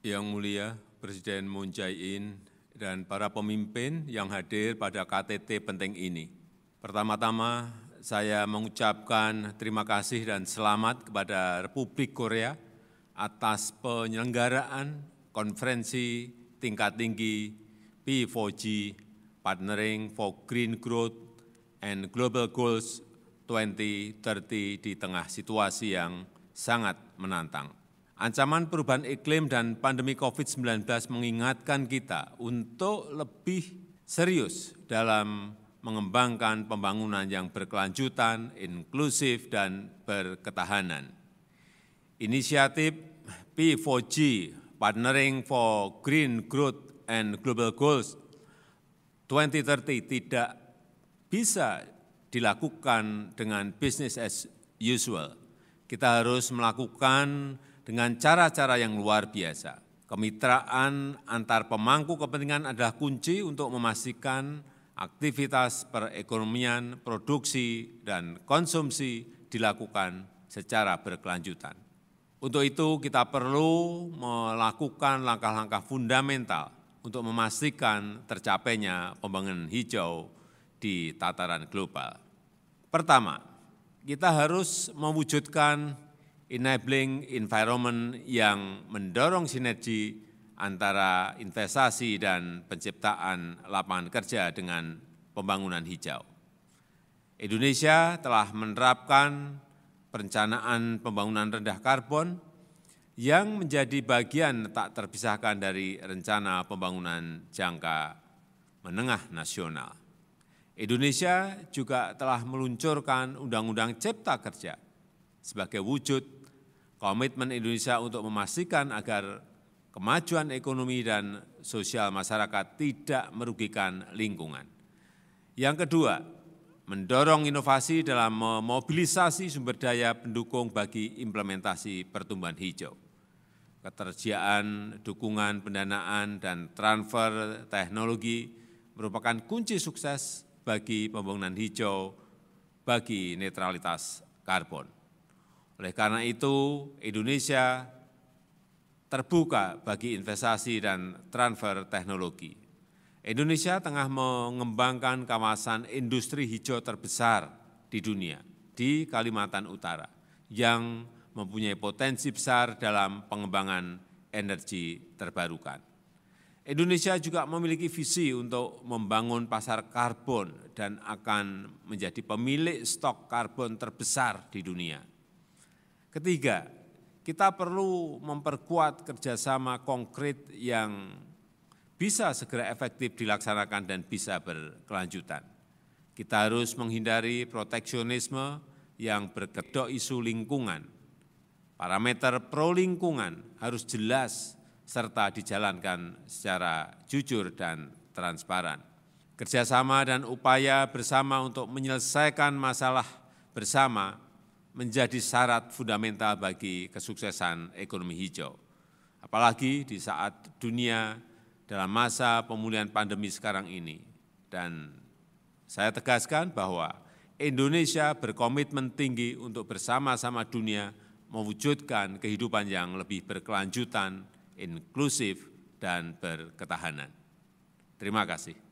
Yang Mulia Presiden Moon Jae-in dan para pemimpin yang hadir pada KTT penting ini. Pertama-tama, saya mengucapkan terima kasih dan selamat kepada Republik Korea atas penyelenggaraan konferensi tingkat tinggi P4G Partnering for Green Growth and Global Goals 2030 di tengah situasi yang sangat menantang. Ancaman perubahan iklim dan pandemi COVID-19 mengingatkan kita untuk lebih serius dalam mengembangkan pembangunan yang berkelanjutan, inklusif, dan berketahanan. Inisiatif P4G, Partnering for Green Growth and Global Goals 2030 tidak bisa dilakukan dengan business as usual. Kita harus melakukan dengan cara-cara yang luar biasa. Kemitraan antar pemangku kepentingan adalah kunci untuk memastikan aktivitas perekonomian, produksi, dan konsumsi dilakukan secara berkelanjutan. Untuk itu kita perlu melakukan langkah-langkah fundamental untuk memastikan tercapainya pembangunan hijau di tataran global. Pertama, kita harus mewujudkan enabling environment yang mendorong sinergi antara investasi dan penciptaan lapangan kerja dengan pembangunan hijau. Indonesia telah menerapkan perencanaan pembangunan rendah karbon yang menjadi bagian tak terpisahkan dari rencana pembangunan jangka menengah nasional. Indonesia juga telah meluncurkan Undang-Undang Cipta Kerja sebagai wujud komitmen Indonesia untuk memastikan agar kemajuan ekonomi dan sosial masyarakat tidak merugikan lingkungan. Yang kedua, mendorong inovasi dalam memobilisasi sumber daya pendukung bagi implementasi pertumbuhan hijau. Ketersediaan, dukungan, pendanaan, dan transfer teknologi merupakan kunci sukses bagi pembangunan hijau bagi netralitas karbon. Oleh karena itu, Indonesia terbuka bagi investasi dan transfer teknologi. Indonesia tengah mengembangkan kawasan industri hijau terbesar di dunia, di Kalimantan Utara, yang mempunyai potensi besar dalam pengembangan energi terbarukan. Indonesia juga memiliki visi untuk membangun pasar karbon dan akan menjadi pemilik stok karbon terbesar di dunia. Ketiga, kita perlu memperkuat kerjasama konkret yang bisa segera efektif dilaksanakan dan bisa berkelanjutan. Kita harus menghindari proteksionisme yang berkedok isu lingkungan. Parameter pro lingkungan harus jelas serta dijalankan secara jujur dan transparan. Kerjasama dan upaya bersama untuk menyelesaikan masalah bersama menjadi syarat fundamental bagi kesuksesan ekonomi hijau. Apalagi di saat dunia dalam masa pemulihan pandemi sekarang ini. Dan saya tegaskan bahwa Indonesia berkomitmen tinggi untuk bersama-sama dunia mewujudkan kehidupan yang lebih berkelanjutan, inklusif, dan berketahanan. Terima kasih.